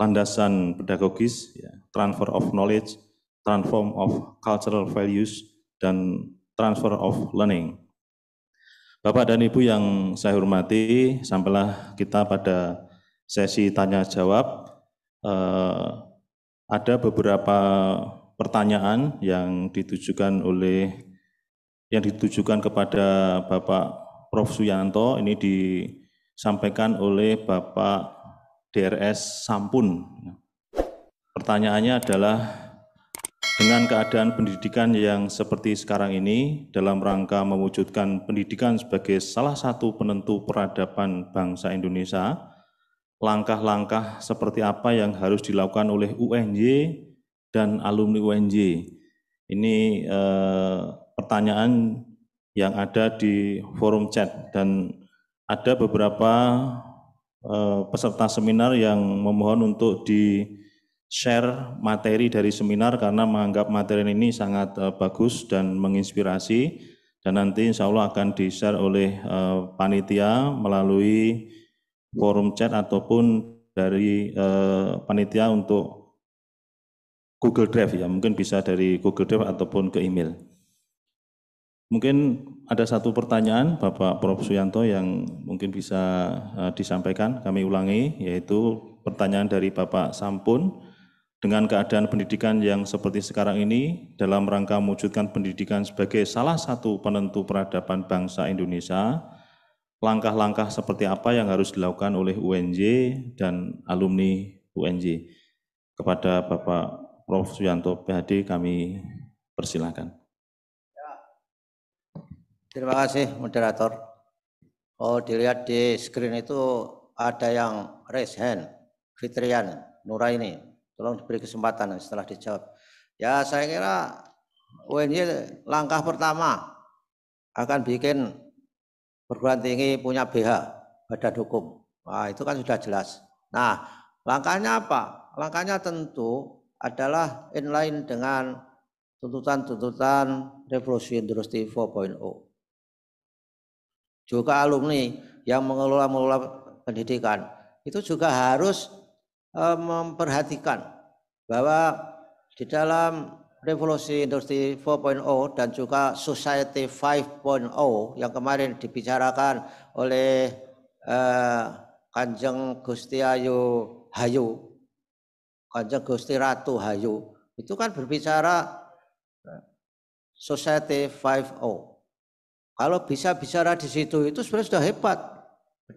landasan pedagogis, ya, transfer of knowledge, transform of cultural values, dan transfer of learning. Bapak dan Ibu yang saya hormati, sampailah kita pada sesi tanya jawab. Eh, ada beberapa pertanyaan yang ditujukan oleh yang ditujukan kepada Bapak Prof. Suyanto ini disampaikan oleh Bapak DRS Sampun. Pertanyaannya adalah dengan keadaan pendidikan yang seperti sekarang ini dalam rangka mewujudkan pendidikan sebagai salah satu penentu peradaban bangsa Indonesia, langkah-langkah seperti apa yang harus dilakukan oleh UNJ dan alumni UNJ? Ini eh, pertanyaan yang ada di forum chat dan ada beberapa Eh, peserta seminar yang memohon untuk di share materi dari seminar karena menganggap materi ini sangat eh, bagus dan menginspirasi dan nanti insya Allah akan di-share oleh eh, panitia melalui forum chat ataupun dari panitia untuk Google Drive ya mungkin bisa dari Google Drive ataupun ke email. Mungkin ada satu pertanyaan Bapak Prof. Suyanto yang mungkin bisa eh, disampaikan, kami ulangi, yaitu pertanyaan dari Bapak Sampun, dengan keadaan pendidikan yang seperti sekarang ini dalam rangka mewujudkan pendidikan sebagai salah satu penentu peradaban bangsa Indonesia, langkah-langkah seperti apa yang harus dilakukan oleh UNJ dan alumni UNJ. Kepada Bapak Prof. Suyanto PHD kami persilahkan. Terima kasih moderator. Oh dilihat di screen itu ada yang raise hand. Fitrian Nuraini. Tolong diberi kesempatan setelah dijawab. Ya saya kira UNY langkah pertama akan bikin perguruan tinggi punya BH, badan hukum. Nah, itu kan sudah jelas. Nah, langkahnya apa? Langkahnya tentu adalah inline dengan tuntutan-tuntutan revolusi industri 4.0 juga alumni yang mengelola mengelola pendidikan itu juga harus e, memperhatikan bahwa di dalam revolusi industri 4.0 dan juga society 5.0 yang kemarin dibicarakan oleh e, Kanjeng Gusti Ayu Hayu Kanjeng Gusti Ratu Hayu itu kan berbicara e, society 5.0 kalau bisa bicara di situ itu sebenarnya sudah hebat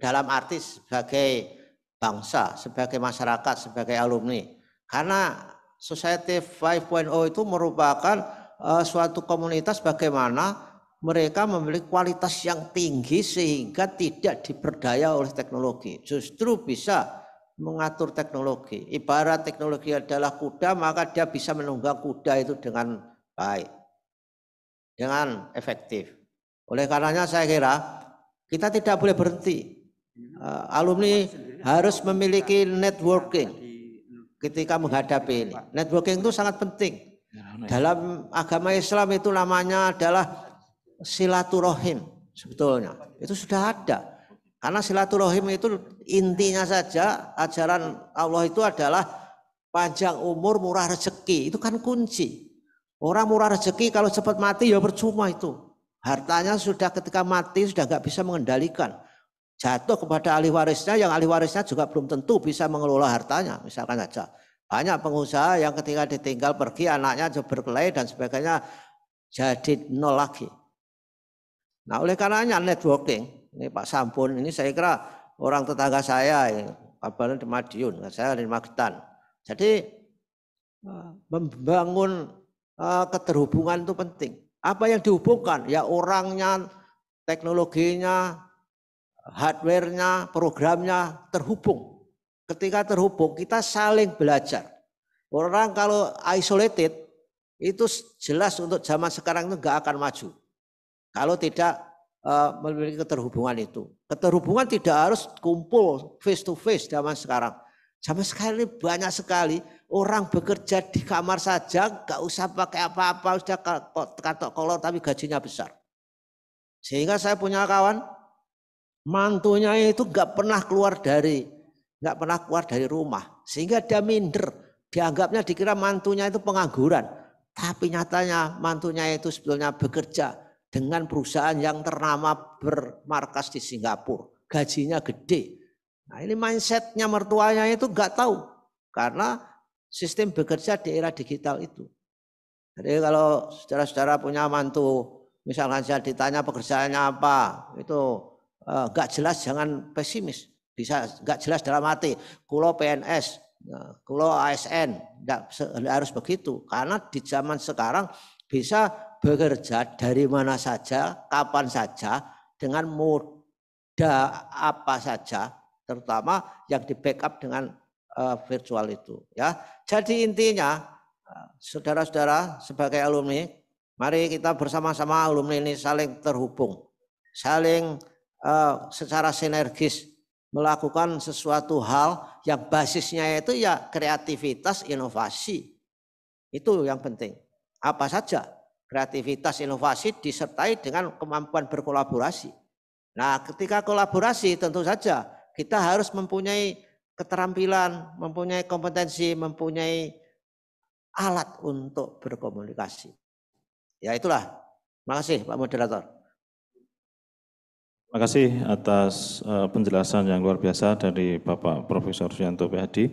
dalam artis sebagai bangsa, sebagai masyarakat, sebagai alumni. Karena Society 5.0 itu merupakan uh, suatu komunitas bagaimana mereka memiliki kualitas yang tinggi sehingga tidak diperdaya oleh teknologi. Justru bisa mengatur teknologi. Ibarat teknologi adalah kuda, maka dia bisa menunggang kuda itu dengan baik, dengan efektif. Oleh karenanya saya kira kita tidak boleh berhenti. Uh, alumni harus memiliki networking ketika menghadapi ini. Networking itu sangat penting. Dalam agama Islam itu namanya adalah silaturahim sebetulnya. Itu sudah ada. Karena silaturahim itu intinya saja ajaran Allah itu adalah panjang umur murah rezeki. Itu kan kunci. Orang murah rezeki kalau cepat mati ya percuma itu. Hartanya sudah ketika mati sudah nggak bisa mengendalikan. Jatuh kepada ahli warisnya yang ahli warisnya juga belum tentu bisa mengelola hartanya. Misalkan saja banyak pengusaha yang ketika ditinggal pergi anaknya berkelahi dan sebagainya jadi nol lagi. Nah oleh karenanya networking, ini Pak Sampun ini saya kira orang tetangga saya, yang kabarnya di Madiun, saya di Magetan. Jadi eh, membangun eh, keterhubungan itu penting. Apa yang dihubungkan? Ya orangnya, teknologinya, hardwarenya, programnya terhubung. Ketika terhubung, kita saling belajar. Orang kalau isolated, itu jelas untuk zaman sekarang itu nggak akan maju. Kalau tidak uh, memiliki keterhubungan itu. Keterhubungan tidak harus kumpul face to face zaman sekarang. Zaman sekarang ini banyak sekali Orang bekerja di kamar saja, gak usah pakai apa-apa, sudah katok kolor tapi gajinya besar. Sehingga saya punya kawan, mantunya itu gak pernah keluar dari nggak pernah keluar dari rumah, sehingga dia minder, dianggapnya dikira mantunya itu pengangguran, tapi nyatanya mantunya itu sebetulnya bekerja dengan perusahaan yang ternama bermarkas di Singapura, gajinya gede. Nah ini mindsetnya mertuanya itu gak tahu karena sistem bekerja di era digital itu. Jadi kalau secara saudara punya mantu, misalkan saya ditanya pekerjaannya apa, itu enggak eh, gak jelas jangan pesimis. Bisa gak jelas dalam hati, kulo PNS, eh, kulo ASN, enggak harus begitu. Karena di zaman sekarang bisa bekerja dari mana saja, kapan saja, dengan mudah apa saja, terutama yang di backup dengan Eh, virtual itu ya. Jadi intinya eh, saudara-saudara sebagai alumni, mari kita bersama-sama alumni ini saling terhubung, saling uh, secara sinergis melakukan sesuatu hal yang basisnya itu ya kreativitas, inovasi. Itu yang penting. Apa saja kreativitas, inovasi disertai dengan kemampuan berkolaborasi. Nah, ketika kolaborasi tentu saja kita harus mempunyai keterampilan, mempunyai kompetensi, mempunyai alat untuk berkomunikasi. Ya itulah. Makasih Pak Moderator. Terima kasih atas eh, penjelasan yang luar biasa dari Bapak Profesor Suyanto PhD.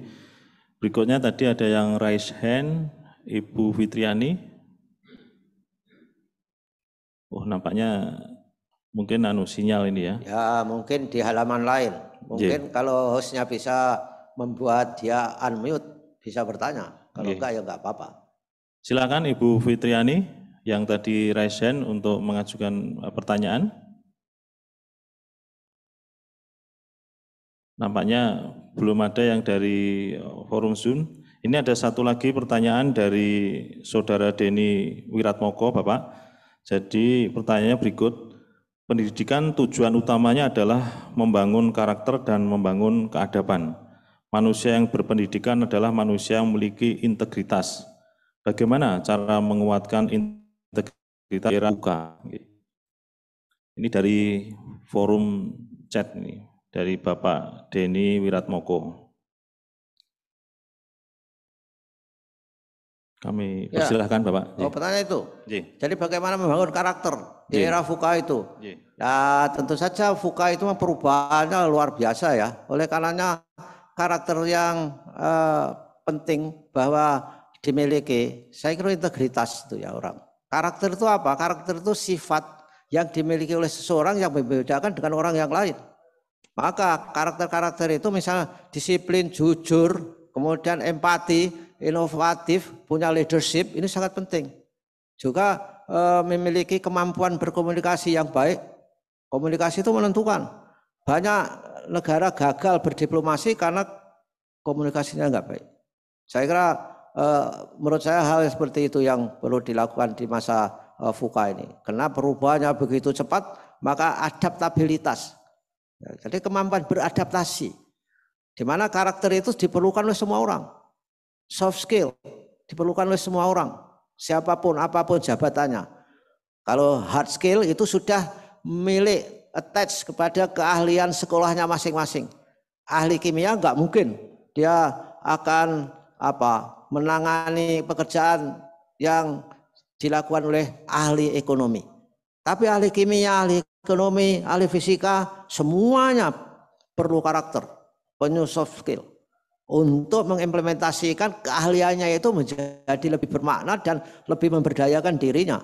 Berikutnya tadi ada yang raise hand, Ibu Fitriani. Oh nampaknya mungkin anu sinyal ini ya. Ya mungkin di halaman lain. Mungkin yeah. kalau hostnya bisa membuat dia unmute bisa bertanya. Kalau yeah. enggak ya enggak apa-apa. Silakan Ibu Fitriani yang tadi raise hand untuk mengajukan uh, pertanyaan. Nampaknya belum ada yang dari forum Zoom. Ini ada satu lagi pertanyaan dari Saudara Deni Wiratmoko, Bapak. Jadi pertanyaannya berikut, Pendidikan tujuan utamanya adalah membangun karakter dan membangun keadaban. Manusia yang berpendidikan adalah manusia yang memiliki integritas. Bagaimana cara menguatkan integritas era buka? Ini dari forum chat nih dari Bapak Denny Wiratmoko. Kami ya. Bapak. Oh, pertanyaan itu. Jadi bagaimana membangun karakter di era fuka itu? ya Nah, tentu saja fuka itu perubahannya luar biasa ya. Oleh karenanya karakter yang eh, penting bahwa dimiliki, saya kira integritas itu ya orang. Karakter itu apa? Karakter itu sifat yang dimiliki oleh seseorang yang membedakan dengan orang yang lain. Maka karakter-karakter itu misalnya disiplin, jujur, kemudian empati, inovatif, punya leadership, ini sangat penting. Juga e, memiliki kemampuan berkomunikasi yang baik. Komunikasi itu menentukan. Banyak negara gagal berdiplomasi karena komunikasinya nggak baik. Saya kira e, menurut saya hal seperti itu yang perlu dilakukan di masa e, FUKA ini. Karena perubahannya begitu cepat, maka adaptabilitas. Jadi kemampuan beradaptasi. Di mana karakter itu diperlukan oleh semua orang soft skill diperlukan oleh semua orang, siapapun, apapun jabatannya. Kalau hard skill itu sudah milik attach kepada keahlian sekolahnya masing-masing. Ahli kimia nggak mungkin dia akan apa menangani pekerjaan yang dilakukan oleh ahli ekonomi. Tapi ahli kimia, ahli ekonomi, ahli fisika semuanya perlu karakter, penyusup soft skill untuk mengimplementasikan keahliannya itu menjadi lebih bermakna dan lebih memberdayakan dirinya.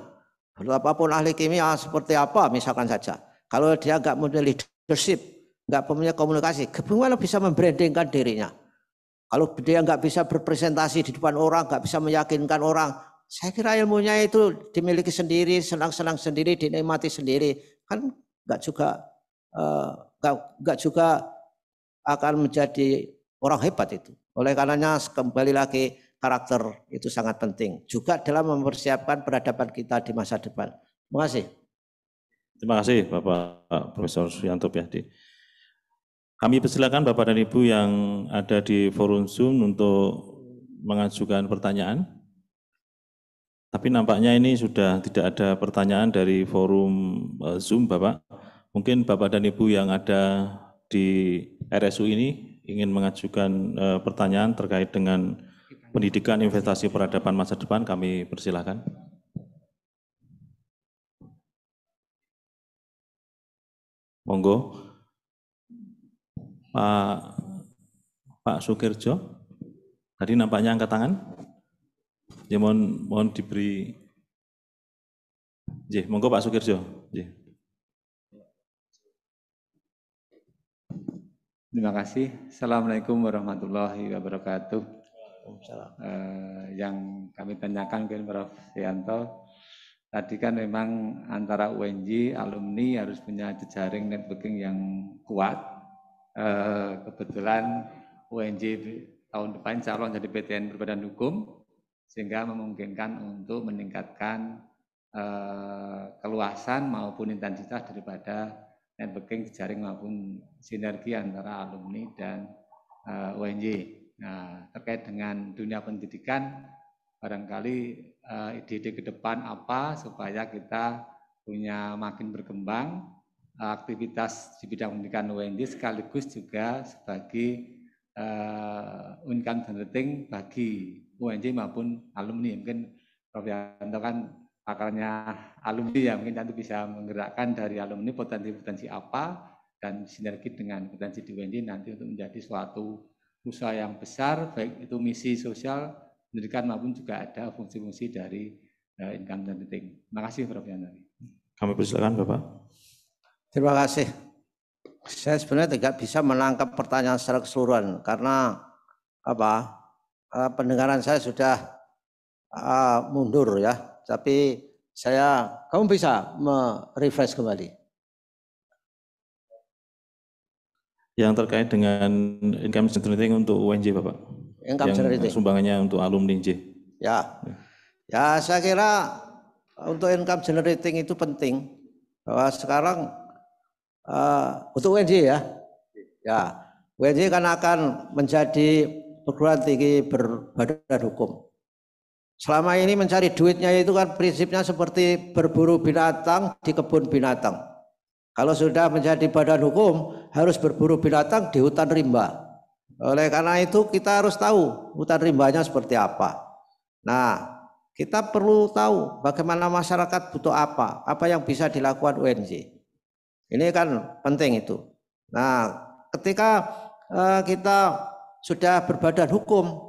Apapun ahli kimia seperti apa misalkan saja. Kalau dia nggak punya leadership, nggak punya komunikasi, bagaimana bisa membrandingkan dirinya? Kalau dia nggak bisa berpresentasi di depan orang, nggak bisa meyakinkan orang, saya kira ilmunya itu dimiliki sendiri, senang-senang sendiri, dinikmati sendiri, kan nggak juga eh, nggak uh, juga akan menjadi Orang hebat itu. Oleh karenanya kembali lagi karakter itu sangat penting. Juga dalam mempersiapkan peradaban kita di masa depan. Terima kasih. Terima kasih Bapak Profesor Suyanto Piahdi. Kami persilakan Bapak dan Ibu yang ada di forum Zoom untuk mengajukan pertanyaan. Tapi nampaknya ini sudah tidak ada pertanyaan dari forum eh, Zoom Bapak. Mungkin Bapak dan Ibu yang ada di RSU ini ingin mengajukan uh, pertanyaan terkait dengan pendidikan investasi peradaban masa depan, kami persilahkan. Monggo. Pak Pak Sukirjo, tadi nampaknya angkat tangan. Ya mohon, mohon diberi. Ya, monggo Pak Sukirjo. Terima kasih. Assalamualaikum warahmatullahi wabarakatuh. Uh, yang kami tanyakan ke Prof. Yanto, tadi kan memang antara UNJ alumni harus punya jejaring networking yang kuat. Uh, kebetulan UNJ tahun depan calon jadi PTN berbadan hukum, sehingga memungkinkan untuk meningkatkan uh, keluasan maupun intensitas daripada networking jaring maupun sinergi antara alumni dan uh, eh, UNJ. Nah, terkait dengan dunia pendidikan, barangkali ide eh, ide-ide ke depan apa supaya kita punya makin berkembang uh, aktivitas di bidang pendidikan UNJ sekaligus juga sebagai uh, income generating bagi UNJ maupun alumni. Mungkin Prof. Yanto kan akarnya alumni ya mungkin nanti bisa menggerakkan dari alumni potensi-potensi apa dan sinergi dengan potensi di UNJ nanti untuk menjadi suatu usaha yang besar baik itu misi sosial pendidikan maupun juga ada fungsi-fungsi dari uh, income dan Terima kasih Prof. Yanari. Kami persilakan Bapak. Terima kasih. Saya sebenarnya tidak bisa menangkap pertanyaan secara keseluruhan karena apa? Uh, pendengaran saya sudah uh, mundur ya tapi saya kamu bisa merefresh kembali. Yang terkait dengan income generating untuk UNJ Bapak. Income yang generating. Sumbangannya untuk alumni J. Ya. ya. Ya, saya kira untuk income generating itu penting. Bahwa sekarang uh, untuk UNJ ya. Ya. UNJ kan akan menjadi perguruan tinggi berbadan hukum. Selama ini mencari duitnya itu kan prinsipnya seperti berburu binatang di kebun binatang. Kalau sudah menjadi badan hukum harus berburu binatang di hutan rimba. Oleh karena itu kita harus tahu hutan rimbanya seperti apa. Nah, kita perlu tahu bagaimana masyarakat butuh apa, apa yang bisa dilakukan UNJ. Ini kan penting itu. Nah, ketika eh, kita sudah berbadan hukum,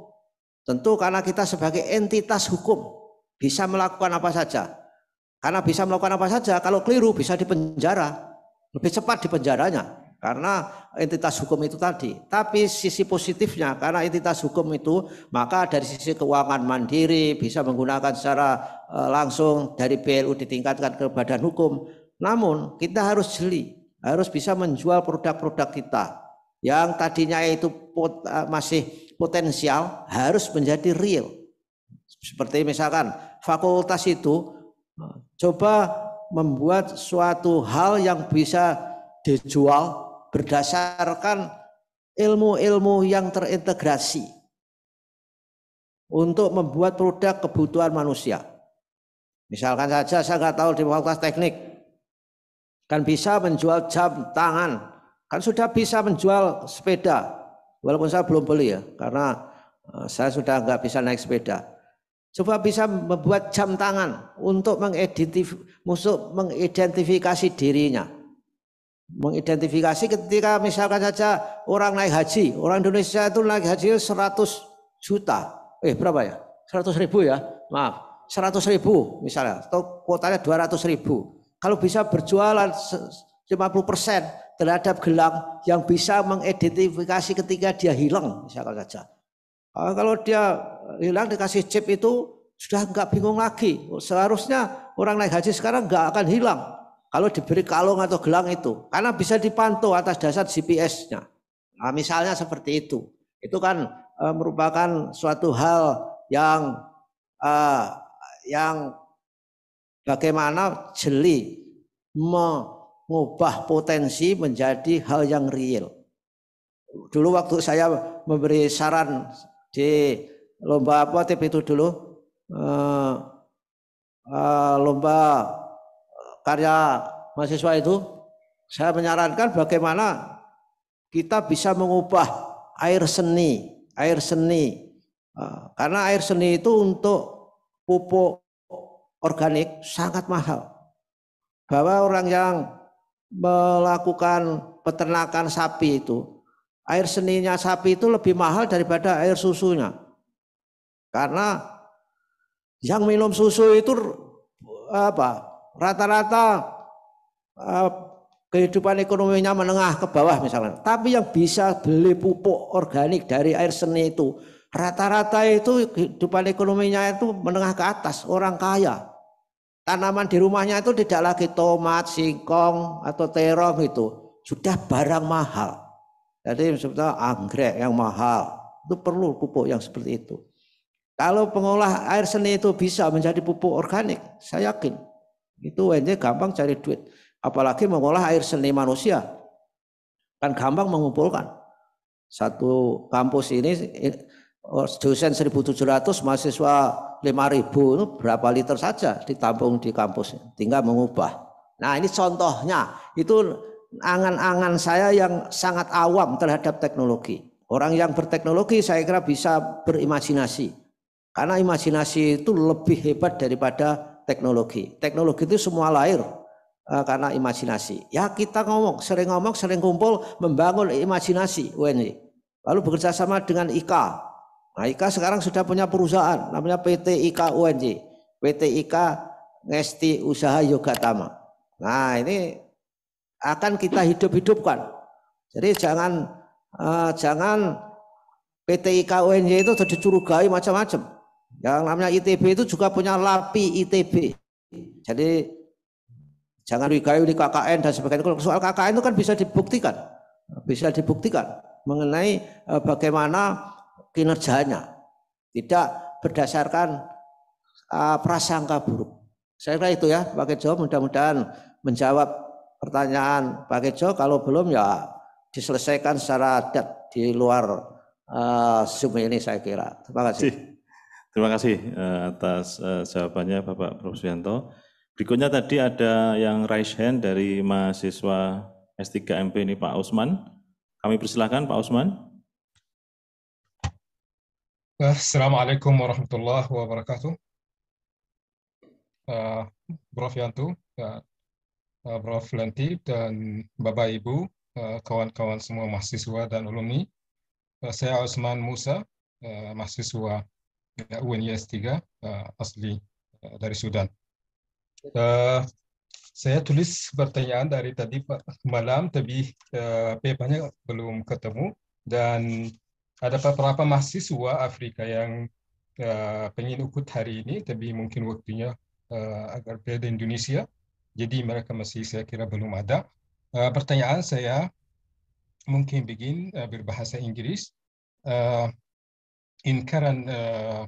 Tentu karena kita sebagai entitas hukum bisa melakukan apa saja. Karena bisa melakukan apa saja, kalau keliru bisa dipenjara. Lebih cepat dipenjaranya. Karena entitas hukum itu tadi. Tapi sisi positifnya, karena entitas hukum itu, maka dari sisi keuangan mandiri bisa menggunakan secara eh, langsung dari BLU ditingkatkan ke badan hukum. Namun kita harus jeli, harus bisa menjual produk-produk kita yang tadinya itu eh, masih potensial harus menjadi real. Seperti misalkan fakultas itu coba membuat suatu hal yang bisa dijual berdasarkan ilmu-ilmu yang terintegrasi untuk membuat produk kebutuhan manusia. Misalkan saja saya nggak tahu di fakultas teknik kan bisa menjual jam tangan, kan sudah bisa menjual sepeda, Walaupun saya belum beli ya, karena eh, saya sudah nggak bisa naik sepeda. Coba bisa membuat jam tangan untuk mengidentif, musuh mengidentifikasi dirinya. Mengidentifikasi ketika misalkan saja orang naik haji, orang Indonesia itu naik haji 100 juta. Eh berapa ya? 100 ribu ya, maaf. 100 ribu misalnya, atau kuotanya 200 ribu. Kalau bisa berjualan 50 persen, terhadap gelang yang bisa mengidentifikasi ketika dia hilang misalkan saja. Ah, kalau dia hilang dikasih chip itu sudah enggak bingung lagi. Seharusnya orang naik haji sekarang enggak akan hilang kalau diberi kalung atau gelang itu, karena bisa dipantau atas dasar GPS-nya. Nah, misalnya seperti itu, itu kan e, merupakan suatu hal yang e, yang bagaimana jeli me, ngubah potensi menjadi hal yang real. Dulu waktu saya memberi saran di lomba apa tip itu dulu uh, uh, lomba karya mahasiswa itu saya menyarankan bagaimana kita bisa mengubah air seni, air seni. Uh, karena air seni itu untuk pupuk organik sangat mahal. Bahwa orang yang melakukan peternakan sapi itu, air seninya sapi itu lebih mahal daripada air susunya. Karena yang minum susu itu apa? Rata-rata eh, kehidupan ekonominya menengah ke bawah misalnya. Tapi yang bisa beli pupuk organik dari air seni itu rata-rata itu kehidupan ekonominya itu menengah ke atas, orang kaya. Tanaman di rumahnya itu tidak lagi tomat, singkong, atau terong itu. Sudah barang mahal. Jadi sebetulnya anggrek yang mahal. Itu perlu pupuk yang seperti itu. Kalau pengolah air seni itu bisa menjadi pupuk organik, saya yakin. Itu wajib gampang cari duit. Apalagi mengolah air seni manusia. Kan gampang mengumpulkan. Satu kampus ini Oh, dosen 1700, mahasiswa 5000 itu berapa liter saja ditampung di kampus, tinggal mengubah. Nah, ini contohnya. Itu angan-angan saya yang sangat awam terhadap teknologi. Orang yang berteknologi saya kira bisa berimajinasi. Karena imajinasi itu lebih hebat daripada teknologi. Teknologi itu semua lahir eh, karena imajinasi. Ya kita ngomong, sering ngomong, sering kumpul, membangun imajinasi UNY. Lalu bekerja sama dengan IKA, Nah, Ika sekarang sudah punya perusahaan namanya PT Ika UNJ, PT Ika Ngesti Usaha Yogatama. Nah, ini akan kita hidup-hidupkan. Jadi jangan uh, jangan PT Ika UNJ itu dicurigai macam-macam. Yang namanya ITB itu juga punya LAPI ITB. Jadi jangan curigai di KKN dan sebagainya. Kalau soal KKN itu kan bisa dibuktikan, bisa dibuktikan mengenai eh, bagaimana kinerjanya, tidak berdasarkan uh, prasangka buruk. Saya kira itu ya, Pak Kejo mudah-mudahan menjawab pertanyaan Pak Kejo. Kalau belum ya diselesaikan secara adat di luar uh, Zoom ini saya kira. Terima kasih. Terima kasih eh, atas eh, jawabannya Bapak Prof. Suyanto. Berikutnya tadi ada yang raise hand dari mahasiswa S3MP ini Pak Usman. Kami persilahkan Pak Usman. السلام عليكم ورحمة الله وبركاته uh, Prof Yanto dan uh, uh, Prof Lenti dan Bapak Ibu uh, kawan-kawan semua mahasiswa dan alumni uh, saya Osman Musa uh, mahasiswa UNIS 3 uh, asli uh, dari Sudan uh, saya tulis pertanyaan dari tadi malam, tapi uh, papernya belum ketemu dan ada beberapa mahasiswa Afrika yang uh, pengen ikut hari ini, tapi mungkin waktunya uh, eh, agar berada Indonesia. Jadi mereka masih saya kira belum ada. Uh, pertanyaan saya mungkin begin uh, berbahasa Inggris. Uh, in current uh,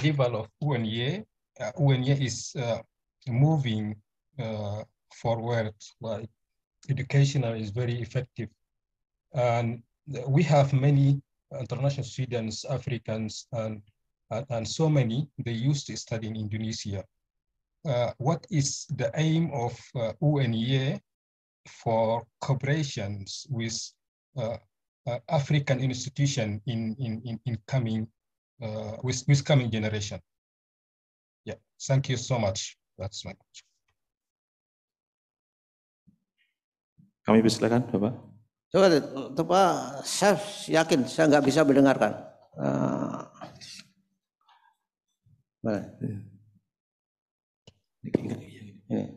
level of UNY, uh, UNY is uh, moving uh, forward. Like educational is very effective And we have many international students, Africans, and, and, and so many, they used to study in Indonesia. Uh, what is the aim of uh, UNEA for cooperations with uh, uh, African institution in, in, in, in coming, uh, with, with coming generation? Yeah, thank you so much. That's my question. Kami persilakan, Bapak. Coba, coba saya yakin saya nggak bisa mendengarkan. Ah.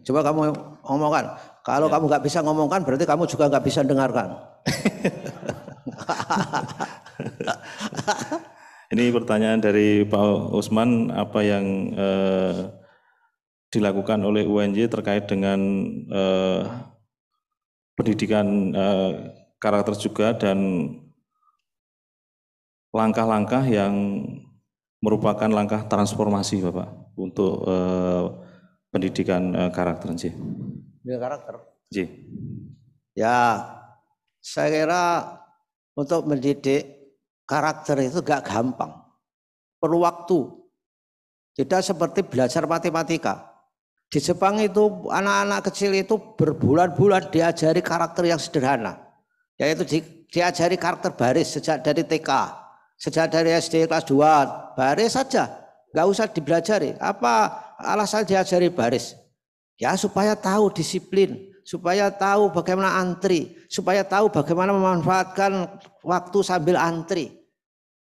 Coba kamu ngomongkan. Kalau ya. kamu nggak bisa ngomongkan, berarti kamu juga nggak bisa dengarkan. ini pertanyaan dari Pak Usman, apa yang eh, dilakukan oleh UNJ terkait dengan eh, pendidikan eh, karakter juga dan langkah-langkah yang merupakan langkah transformasi Bapak untuk eh, pendidikan eh, karakter J. Ya, karakter. Ya, saya kira untuk mendidik karakter itu gak gampang. Perlu waktu. Tidak seperti belajar matematika. Di Jepang itu anak-anak kecil itu berbulan-bulan diajari karakter yang sederhana. Yaitu di, diajari karakter baris sejak dari TK, sejak dari SD kelas 2, baris saja. Gak usah dibelajari. Apa alasan diajari baris? Ya supaya tahu disiplin, supaya tahu bagaimana antri, supaya tahu bagaimana memanfaatkan waktu sambil antri.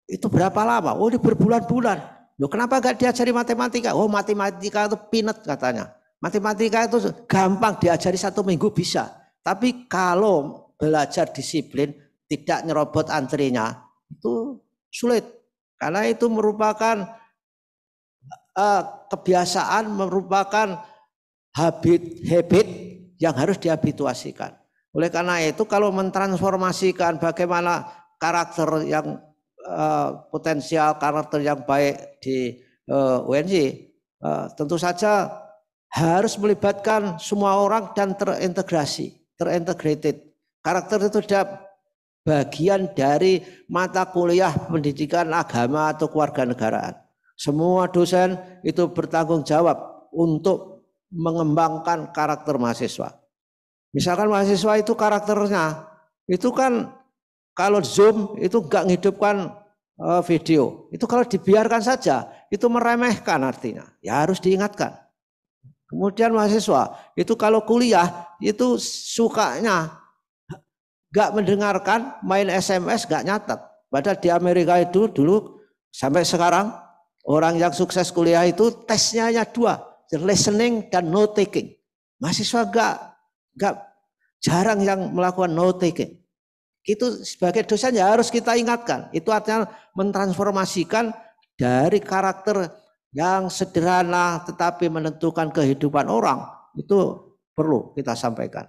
Itu berapa lama? Oh ini berbulan-bulan. Loh kenapa gak diajari matematika? Oh matematika itu pinet katanya. Matematika itu gampang diajari satu minggu bisa. Tapi kalau belajar disiplin, tidak nyerobot antrinya, itu sulit. Karena itu merupakan uh, kebiasaan, merupakan habit-habit yang harus dihabituasikan. Oleh karena itu kalau mentransformasikan bagaimana karakter yang uh, potensial, karakter yang baik di uh, eh, UNJ, uh, tentu saja harus melibatkan semua orang dan terintegrasi, terintegrated. Karakter itu sudah bagian dari mata kuliah pendidikan agama atau keluarga negaraan. Semua dosen itu bertanggung jawab untuk mengembangkan karakter mahasiswa. Misalkan mahasiswa itu karakternya, itu kan kalau Zoom itu enggak menghidupkan eh, video. Itu kalau dibiarkan saja, itu meremehkan artinya. Ya harus diingatkan. Kemudian mahasiswa, itu kalau kuliah, itu sukanya Gak mendengarkan, main SMS, gak nyatet. Padahal di Amerika itu dulu sampai sekarang orang yang sukses kuliah itu tesnya hanya dua, listening dan note taking. Mahasiswa gak, gak jarang yang melakukan note taking. Itu sebagai dosen ya harus kita ingatkan. Itu artinya mentransformasikan dari karakter yang sederhana tetapi menentukan kehidupan orang. Itu perlu kita sampaikan.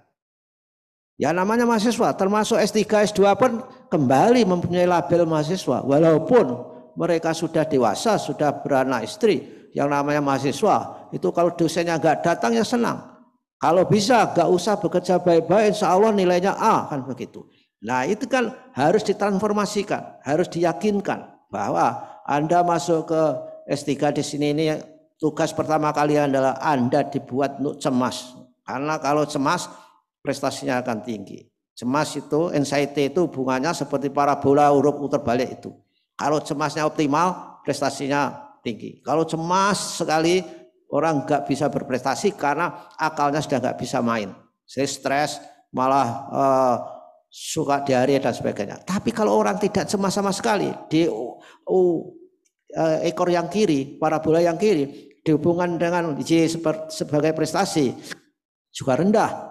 Ya namanya mahasiswa, termasuk S3, S2 pun kembali mempunyai label mahasiswa. Walaupun mereka sudah dewasa, sudah beranak istri. Yang namanya mahasiswa, itu kalau dosennya nggak datang ya senang. Kalau bisa nggak usah bekerja baik-baik, insya Allah nilainya A, kan begitu. Nah itu kan harus ditransformasikan, harus diyakinkan bahwa Anda masuk ke S3 di sini ini tugas pertama kali adalah Anda dibuat untuk cemas. Karena kalau cemas prestasinya akan tinggi. Cemas itu, anxiety itu hubungannya seperti parabola huruf putar balik itu. Kalau cemasnya optimal, prestasinya tinggi. Kalau cemas sekali, orang nggak bisa berprestasi karena akalnya sudah nggak bisa main. Jadi stres, malah uh, suka diare dan sebagainya. Tapi kalau orang tidak cemas sama sekali, di uh, uh, ekor yang kiri, para bola yang kiri, dihubungkan dengan J sebagai prestasi, juga rendah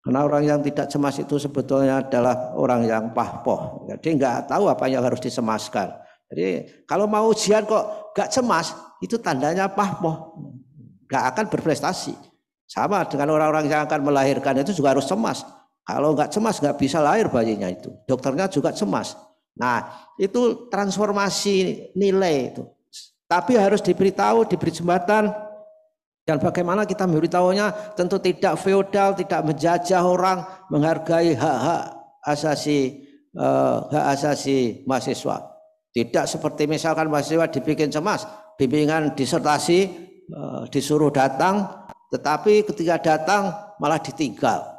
karena orang yang tidak cemas itu sebetulnya adalah orang yang pahpoh. Jadi nggak tahu apa yang harus disemaskan. Jadi kalau mau ujian kok nggak cemas, itu tandanya pahpoh. Nggak akan berprestasi. Sama dengan orang-orang yang akan melahirkan itu juga harus cemas. Kalau nggak cemas nggak bisa lahir bayinya itu. Dokternya juga cemas. Nah itu transformasi nilai itu. Tapi harus diberitahu, diberi jembatan dan bagaimana kita memberitahunya? Tentu tidak feodal, tidak menjajah orang, menghargai hak-hak asasi eh, hak asasi mahasiswa. Tidak seperti misalkan mahasiswa dibikin cemas, bimbingan disertasi eh, disuruh datang, tetapi ketika datang malah ditinggal.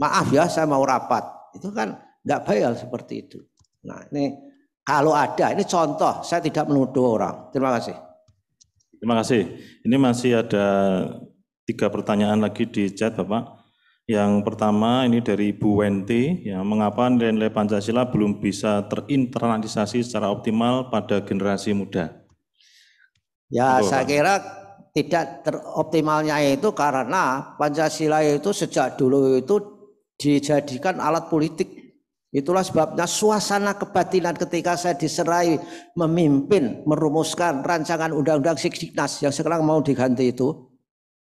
Maaf ya, saya mau rapat. Itu kan nggak baik seperti itu. Nah ini kalau ada, ini contoh, saya tidak menuduh orang. Terima kasih. Terima kasih. Ini masih ada tiga pertanyaan lagi di chat Bapak. Yang pertama ini dari Bu Wenti, ya, mengapa nilai-nilai Pancasila belum bisa terinternalisasi secara optimal pada generasi muda? Ya, saya kira tidak teroptimalnya itu karena Pancasila itu sejak dulu itu dijadikan alat politik Itulah sebabnya suasana kebatinan ketika saya diserai memimpin, merumuskan rancangan undang-undang Sikdiknas yang sekarang mau diganti itu.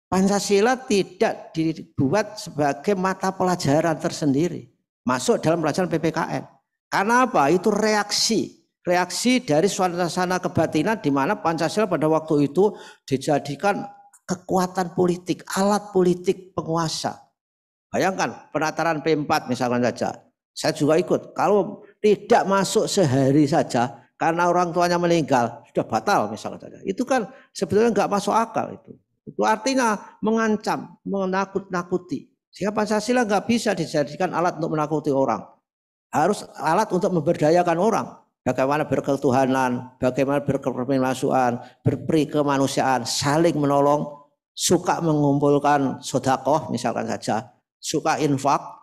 Pancasila tidak dibuat sebagai mata pelajaran tersendiri. Masuk dalam pelajaran PPKN. Karena apa? Itu reaksi. Reaksi dari suasana kebatinan di mana Pancasila pada waktu itu dijadikan kekuatan politik, alat politik penguasa. Bayangkan penataran P4 misalkan saja saya juga ikut. Kalau tidak masuk sehari saja karena orang tuanya meninggal sudah batal misalnya Itu kan sebetulnya nggak masuk akal itu. Itu artinya mengancam, menakut-nakuti. Sehingga Pancasila nggak bisa dijadikan alat untuk menakuti orang. Harus alat untuk memberdayakan orang. Bagaimana berketuhanan, bagaimana berkepemasukan, berperi kemanusiaan, saling menolong, suka mengumpulkan sodakoh misalkan saja, suka infak,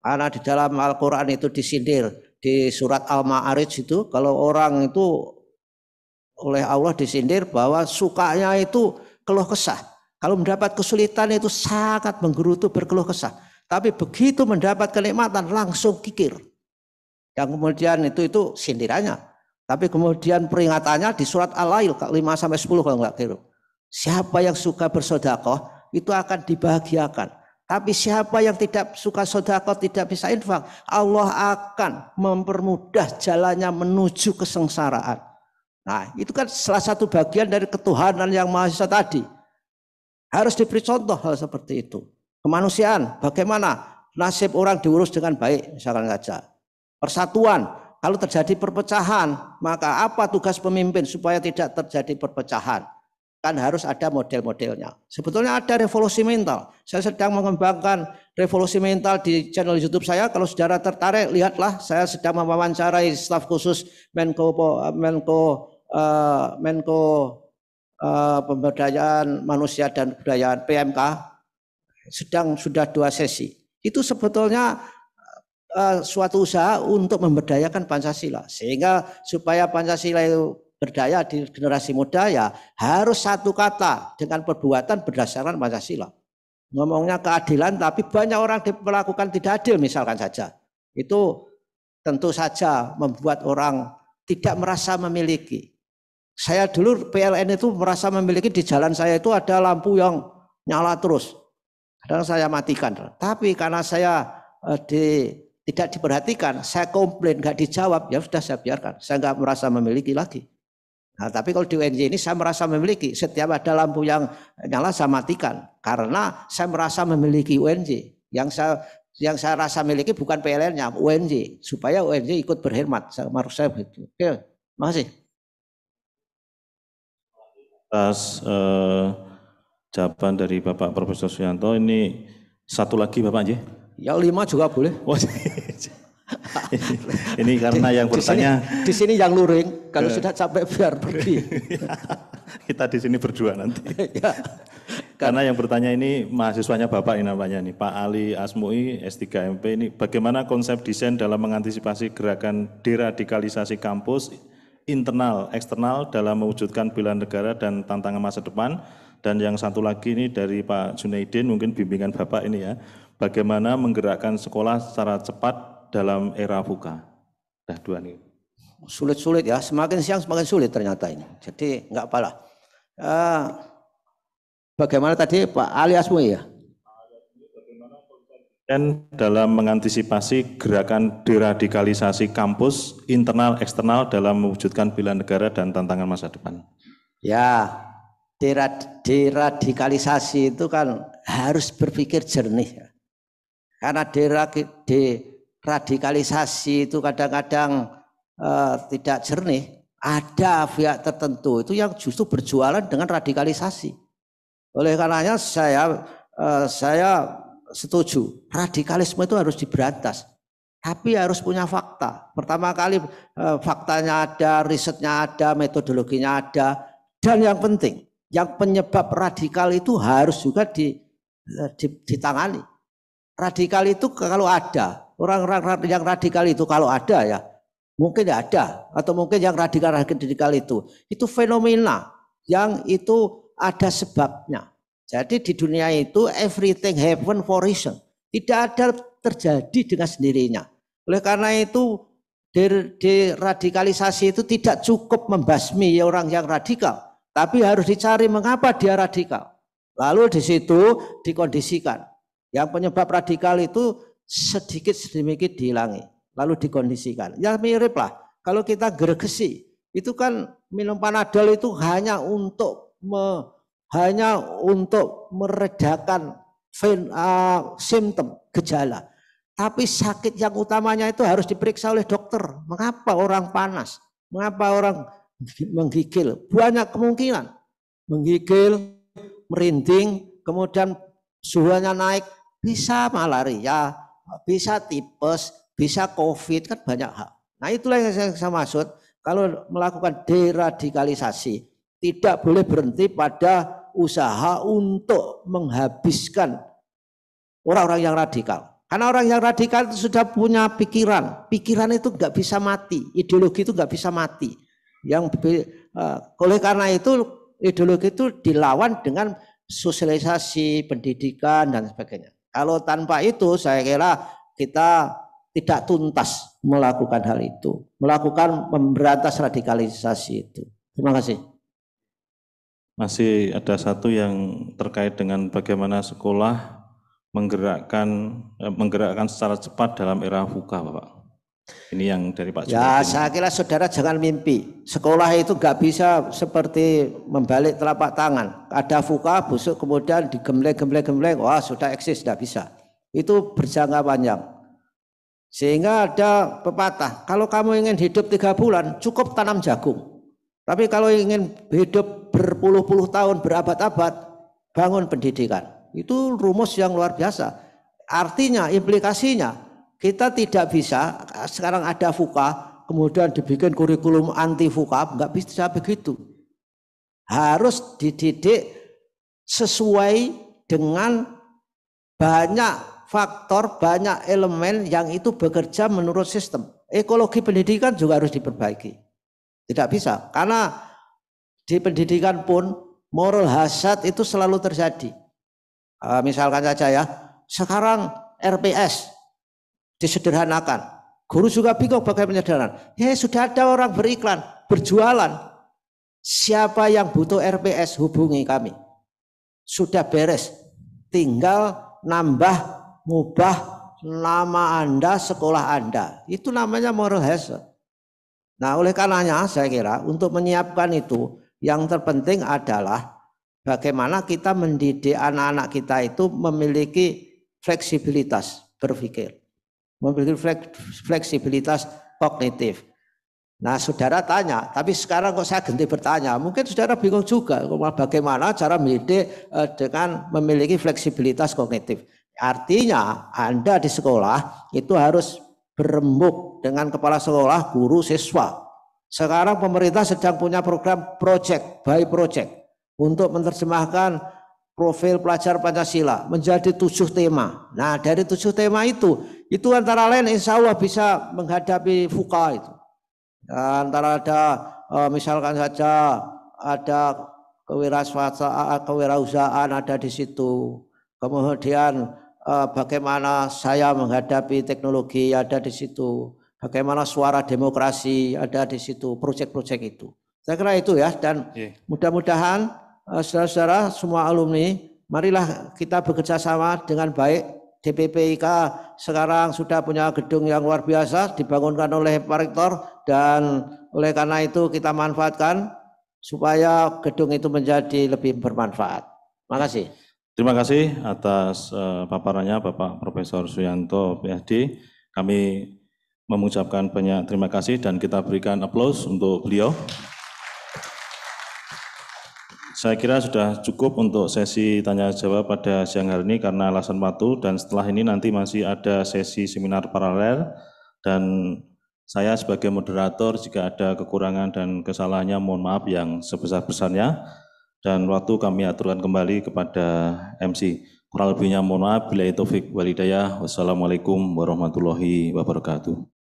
karena di dalam Al-Quran itu disindir. Di surat Al-Ma'arij itu kalau orang itu oleh Allah disindir bahwa sukanya itu keluh kesah. Kalau mendapat kesulitan itu sangat menggerutu berkeluh kesah. Tapi begitu mendapat kenikmatan langsung kikir. Yang kemudian itu itu sindirannya. Tapi kemudian peringatannya di surat Al-Lail 5 sampai 10 kalau enggak keliru. Siapa yang suka bersodakoh itu akan dibahagiakan tapi siapa yang tidak suka sodako, tidak bisa infak, Allah akan mempermudah jalannya menuju kesengsaraan. Nah, itu kan salah satu bagian dari ketuhanan yang Maha tadi. Harus diberi contoh hal seperti itu. Kemanusiaan, bagaimana nasib orang diurus dengan baik, misalkan saja. Persatuan, kalau terjadi perpecahan, maka apa tugas pemimpin supaya tidak terjadi perpecahan? kan harus ada model-modelnya. Sebetulnya ada revolusi mental. Saya sedang mengembangkan revolusi mental di channel YouTube saya. Kalau saudara tertarik, lihatlah saya sedang mewawancarai staf khusus Menko eh, Menko eh, Menko eh, pemberdayaan manusia dan kebudayaan PMK sedang sudah dua sesi. Itu sebetulnya suatu usaha untuk memberdayakan Pancasila sehingga supaya Pancasila itu berdaya di generasi muda ya harus satu kata dengan perbuatan berdasarkan Pancasila. Ngomongnya keadilan tapi banyak orang diperlakukan tidak adil misalkan saja. Itu tentu saja membuat orang tidak merasa memiliki. Saya dulu PLN itu merasa memiliki di jalan saya itu ada lampu yang nyala terus. Kadang saya matikan. Tapi karena saya eh, di, tidak diperhatikan, saya komplain, nggak dijawab, ya sudah saya biarkan. Saya nggak merasa memiliki lagi. Nah, tapi kalau di UNJ ini saya merasa memiliki. Setiap ada lampu yang nyala saya matikan karena saya merasa memiliki UNJ. Yang saya yang saya rasa miliki bukan PLN-nya, UNJ supaya UNJ ikut berhemat. Saya harus saya begitu. Oke, makasih. Atas eh, jawaban dari Bapak Profesor Suyanto ini satu lagi Bapak Anji. Ya lima juga boleh. Oh, iya, iya. ini karena yang bertanya di sini, di sini yang luring kalau eh. sudah capek biar pergi kita di sini berdua nanti ya. karena yang bertanya ini mahasiswanya bapak ini namanya nih Pak Ali Asmui S3MP ini bagaimana konsep desain dalam mengantisipasi gerakan deradikalisasi kampus internal eksternal dalam mewujudkan bila negara dan tantangan masa depan dan yang satu lagi ini dari Pak Junaidin mungkin bimbingan bapak ini ya bagaimana menggerakkan sekolah secara cepat dalam era VUCA? dua nih. Sulit-sulit ya, semakin siang semakin sulit ternyata ini. Jadi nggak lah. Uh, eh, bagaimana tadi Pak Ali ya? Dan dalam mengantisipasi gerakan deradikalisasi kampus internal eksternal dalam mewujudkan bila negara dan tantangan masa depan. Ya, derad, deradikalisasi itu kan harus berpikir jernih. Ya. Karena derad, de, radikalisasi itu kadang-kadang uh, tidak jernih, ada pihak tertentu itu yang justru berjualan dengan radikalisasi. Oleh karenanya saya uh, saya setuju radikalisme itu harus diberantas. Tapi harus punya fakta. Pertama kali uh, faktanya ada, risetnya ada, metodologinya ada, dan yang penting yang penyebab radikal itu harus juga di, di, ditangani. Radikal itu kalau ada, Orang-orang yang radikal itu kalau ada ya, mungkin ya ada atau mungkin yang radikal-radikal itu. Itu fenomena yang itu ada sebabnya. Jadi di dunia itu everything happen for reason. Tidak ada terjadi dengan sendirinya. Oleh karena itu deradikalisasi itu tidak cukup membasmi orang yang radikal, tapi harus dicari mengapa dia radikal. Lalu di situ dikondisikan. Yang penyebab radikal itu sedikit sedikit dihilangi, lalu dikondisikan. Ya mirip lah, kalau kita gergesi, itu kan minum panadol itu hanya untuk me, hanya untuk meredakan fin, uh, simptom gejala. Tapi sakit yang utamanya itu harus diperiksa oleh dokter. Mengapa orang panas? Mengapa orang menggigil? Banyak kemungkinan. Menggigil, merinding, kemudian suhunya naik, bisa malaria, bisa tipes, bisa COVID, kan banyak hal. Nah itulah yang saya, saya maksud, kalau melakukan deradikalisasi, tidak boleh berhenti pada usaha untuk menghabiskan orang-orang yang radikal. Karena orang yang radikal itu sudah punya pikiran, pikiran itu nggak bisa mati, ideologi itu nggak bisa mati. Yang uh, oleh karena itu ideologi itu dilawan dengan sosialisasi, pendidikan dan sebagainya. Kalau tanpa itu saya kira kita tidak tuntas melakukan hal itu, melakukan memberantas radikalisasi itu. Terima kasih. Masih ada satu yang terkait dengan bagaimana sekolah menggerakkan eh, menggerakkan secara cepat dalam era VUCA, Bapak. Ini yang dari Pak Ya, saya kira saudara jangan mimpi. Sekolah itu gak bisa seperti membalik telapak tangan. Ada fuka, busuk, kemudian digembleng-gembleng-gembleng. Wah, sudah eksis, nggak bisa. Itu berjangka panjang. Sehingga ada pepatah, kalau kamu ingin hidup tiga bulan, cukup tanam jagung. Tapi kalau ingin hidup berpuluh-puluh tahun, berabad-abad, bangun pendidikan. Itu rumus yang luar biasa. Artinya, implikasinya, kita tidak bisa, sekarang ada fuka, kemudian dibikin kurikulum anti fuka, nggak bisa begitu. Harus dididik sesuai dengan banyak faktor, banyak elemen yang itu bekerja menurut sistem. Ekologi pendidikan juga harus diperbaiki. Tidak bisa, karena di pendidikan pun moral hasad itu selalu terjadi. Eh, misalkan saja ya, sekarang RPS disederhanakan. Guru juga bingung bagaimana penyederhanaan. Hei, sudah ada orang beriklan, berjualan. Siapa yang butuh RPS hubungi kami. Sudah beres. Tinggal nambah, ngubah nama Anda, sekolah Anda. Itu namanya moral hazard. Nah, oleh karenanya saya kira untuk menyiapkan itu yang terpenting adalah bagaimana kita mendidik anak-anak kita itu memiliki fleksibilitas berpikir memiliki fleksibilitas kognitif. Nah, saudara tanya, tapi sekarang kok saya ganti bertanya. Mungkin saudara bingung juga, bagaimana cara mendidik eh, dengan memiliki fleksibilitas kognitif. Artinya, Anda di sekolah itu harus berembuk dengan kepala sekolah, guru, siswa. Sekarang pemerintah sedang punya program project, by project, untuk menerjemahkan profil pelajar Pancasila menjadi tujuh tema. Nah, dari tujuh tema itu, itu antara lain insya Allah bisa menghadapi fuka itu. Ya, antara ada e, misalkan saja ada kewirausahaan, ada di situ. Kemudian e, bagaimana saya menghadapi teknologi ada di situ. Bagaimana suara demokrasi ada di situ, proyek-proyek itu. Saya kira itu ya dan iya. mudah-mudahan e, saudara-saudara semua alumni marilah kita bekerja sama dengan baik DPPIK sekarang sudah punya gedung yang luar biasa dibangunkan oleh Pak Rektor dan oleh karena itu kita manfaatkan supaya gedung itu menjadi lebih bermanfaat. kasih. Terima kasih atas eh, paparannya Bapak Profesor Suyanto PhD. Kami mengucapkan banyak terima kasih dan kita berikan aplaus untuk beliau. Saya kira sudah cukup untuk sesi tanya jawab pada siang hari ini karena alasan waktu dan setelah ini nanti masih ada sesi seminar paralel dan saya sebagai moderator jika ada kekurangan dan kesalahannya mohon maaf yang sebesar-besarnya dan waktu kami aturkan kembali kepada MC. Kurang lebihnya mohon maaf. Bila itu Wal walidayah Wassalamualaikum warahmatullahi wabarakatuh.